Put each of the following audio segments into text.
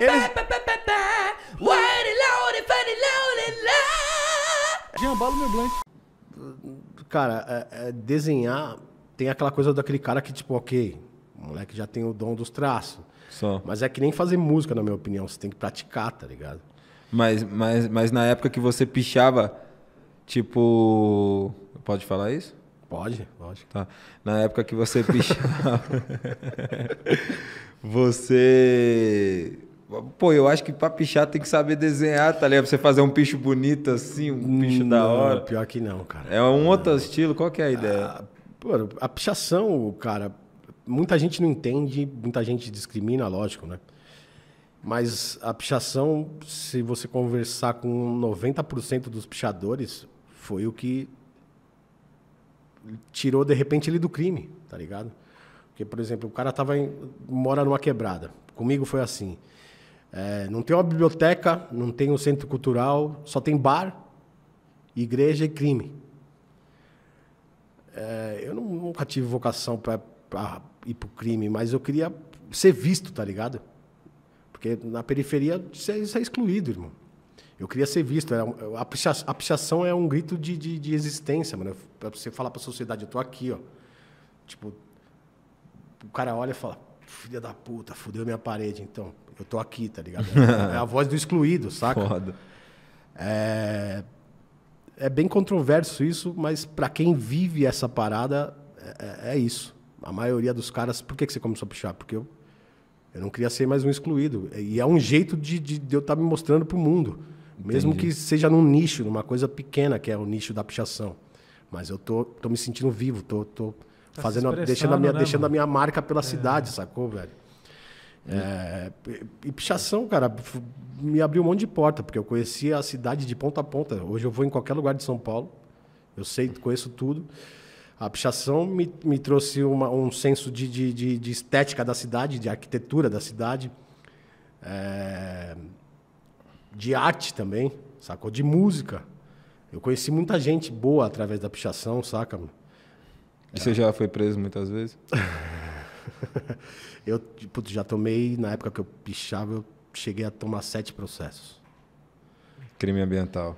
Eles... Jean Balo meu blank. Cara, é, é, desenhar tem aquela coisa daquele cara que, tipo, ok, o moleque já tem o dom dos traços. Só. Mas é que nem fazer música, na minha opinião. Você tem que praticar, tá ligado? Mas, mas, mas na época que você pichava, tipo. Pode falar isso? Pode, lógico. Tá. Na época que você pichava, você Pô, eu acho que pra pichar tem que saber desenhar, tá ligado? Pra você fazer um picho bonito assim, um picho da hora. Pior que não, cara. É um outro é. estilo, qual que é a ideia? A, ah, pô, a pichação, cara, muita gente não entende, muita gente discrimina, lógico, né? Mas a pichação, se você conversar com 90% dos pichadores, foi o que tirou de repente ele do crime, tá ligado? Porque, por exemplo, o cara tava em, mora numa quebrada. Comigo foi assim. É, não tem uma biblioteca, não tem um centro cultural, só tem bar, igreja e crime. É, eu não, nunca tive vocação para ir pro crime, mas eu queria ser visto, tá ligado? Porque na periferia você é excluído, irmão. Eu queria ser visto. A, picha, a pichação é um grito de, de, de existência, mano. Pra você falar pra sociedade, eu tô aqui, ó. Tipo, o cara olha e fala, filha da puta, fudeu minha parede, então. Eu tô aqui, tá ligado? É, é a voz do excluído, saca? Foda. É, é bem controverso isso, mas para quem vive essa parada, é, é, é, isso. A maioria dos caras... Por que, que você começou a pichar? Porque eu, eu não queria ser mais um excluído. E é um jeito de, de, de eu estar tá me mostrando pro mundo. Mesmo Entendi. que seja num nicho, numa coisa pequena, que é o nicho da pichação. Mas eu tô, tô me sentindo vivo, tô, tô tá fazendo, deixando, a minha, né, deixando a minha marca pela é. cidade, sacou, velho? Hum. É. É, e pichação, cara, me abriu um monte de porta, porque eu conhecia a cidade de ponta a ponta. Hoje eu vou em qualquer lugar de São Paulo, eu sei, conheço tudo. A pichação me, me trouxe uma, um senso de, de, de, de, estética da cidade, de arquitetura da cidade. É, de arte também, sacou? De música. Eu conheci muita gente boa através da pichação, saca? Mano? E você já foi preso muitas vezes? eu putz, já tomei, na época que eu pichava, eu cheguei a tomar sete processos. Crime ambiental.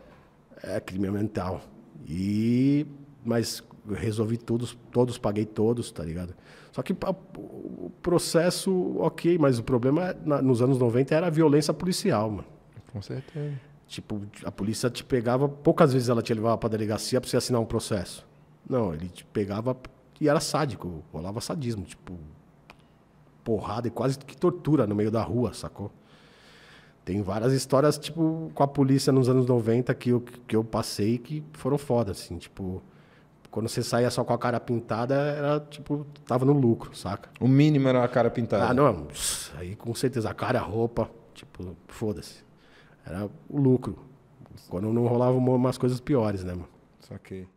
É, crime ambiental. E. Mas resolvi todos, todos paguei todos, tá ligado? Só que o processo, ok, mas o problema é, nos anos 90 era a violência policial, mano. Com certeza. Tipo, a polícia te pegava, poucas vezes ela te levava para delegacia para você assinar um processo. Não, ele te pegava e era sádico, rolava sadismo, tipo, porrada e quase que tortura no meio da rua, sacou? Tem várias histórias, tipo, com a polícia nos anos 90 que eu, que eu passei que foram foda, assim, tipo. Quando você saía só com a cara pintada, era tipo, tava no lucro, saca? O mínimo era a cara pintada. Ah, não, aí com certeza, a cara, a roupa, tipo, foda-se. Era o lucro. Quando não rolava umas coisas piores, né, mano? Saquei.